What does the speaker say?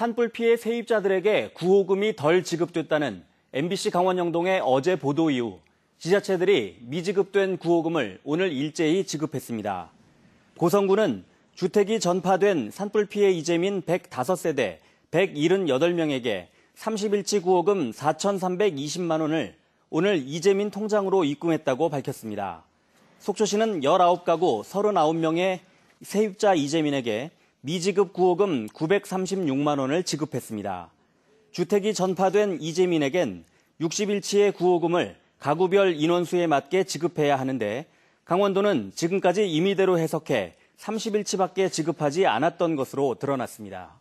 산불 피해 세입자들에게 구호금이 덜 지급됐다는 MBC 강원 영동의 어제 보도 이후 지자체들이 미지급된 구호금을 오늘 일제히 지급했습니다. 고성군은 주택이 전파된 산불 피해 이재민 105세대 178명에게 30일치 구호금 4,320만 원을 오늘 이재민 통장으로 입금했다고 밝혔습니다. 속초시는 19가구 39명의 세입자 이재민에게 미지급 구호금 936만 원을 지급했습니다. 주택이 전파된 이재민에겐 60일치의 구호금을 가구별 인원수에 맞게 지급해야 하는데 강원도는 지금까지 임의대로 해석해 30일치밖에 지급하지 않았던 것으로 드러났습니다.